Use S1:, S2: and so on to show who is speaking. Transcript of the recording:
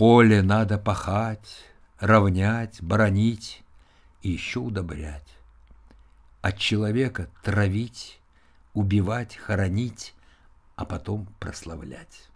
S1: Поле надо пахать, равнять, боронить и еще удобрять. От человека травить, убивать, хоронить, а потом прославлять.